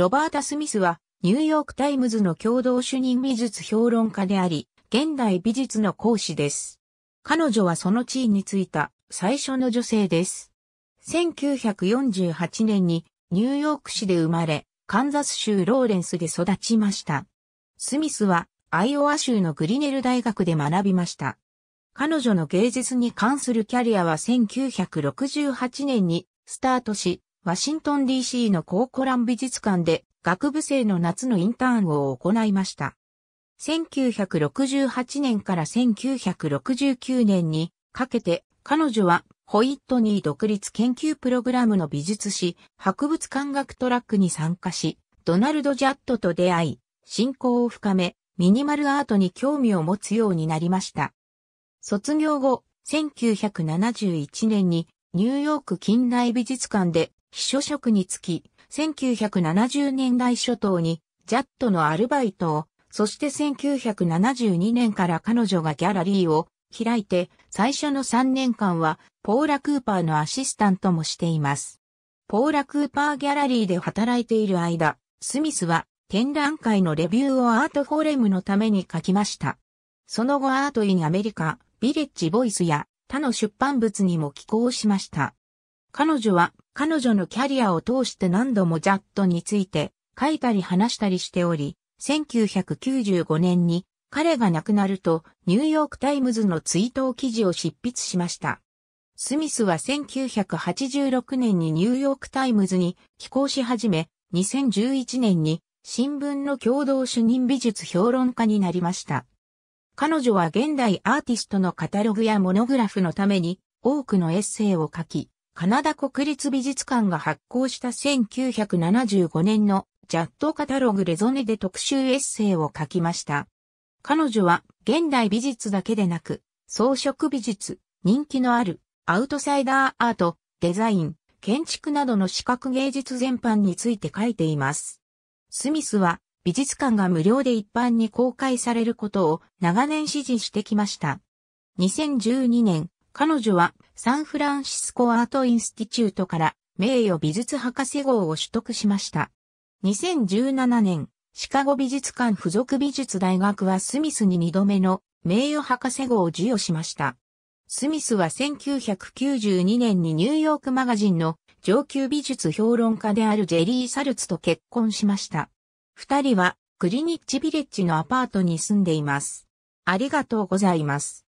ロバータ・スミスは、ニューヨークタイムズの共同主任美術評論家であり、現代美術の講師です。彼女はその地位についた最初の女性です。1948年にニューヨーク市で生まれ、カンザス州ローレンスで育ちました。スミスはアイオワ州のグリネル大学で学びました。彼女の芸術に関するキャリアは1968年にスタートし、ワシントン DC のコーコラン美術館で学部生の夏のインターンを行いました。1968年から1969年にかけて彼女はホイットニー独立研究プログラムの美術史、博物館学トラックに参加し、ドナルド・ジャットと出会い、信仰を深め、ミニマルアートに興味を持つようになりました。卒業後、1971年にニューヨーク近代美術館で秘書職につき、1970年代初頭にジャットのアルバイトを、そして1972年から彼女がギャラリーを開いて、最初の3年間はポーラ・クーパーのアシスタントもしています。ポーラ・クーパーギャラリーで働いている間、スミスは展覧会のレビューをアートフォーレムのために書きました。その後アートインアメリカ、ビレッジボイスや他の出版物にも寄稿しました。彼女は彼女のキャリアを通して何度もジャットについて書いたり話したりしており、1995年に彼が亡くなるとニューヨークタイムズの追悼記事を執筆しました。スミスは1986年にニューヨークタイムズに寄稿し始め、2011年に新聞の共同主任美術評論家になりました。彼女は現代アーティストのカタログやモノグラフのために多くのエッセイを書き、カナダ国立美術館が発行した1975年のジャットカタログレゾネで特集エッセイを書きました。彼女は現代美術だけでなく、装飾美術、人気のあるアウトサイダーアート、デザイン、建築などの視覚芸術全般について書いています。スミスは美術館が無料で一般に公開されることを長年支持してきました。2012年、彼女はサンフランシスコアートインスティチュートから名誉美術博士号を取得しました。2017年、シカゴ美術館附属美術大学はスミスに2度目の名誉博士号を授与しました。スミスは1992年にニューヨークマガジンの上級美術評論家であるジェリー・サルツと結婚しました。二人はクリニッチビレッジのアパートに住んでいます。ありがとうございます。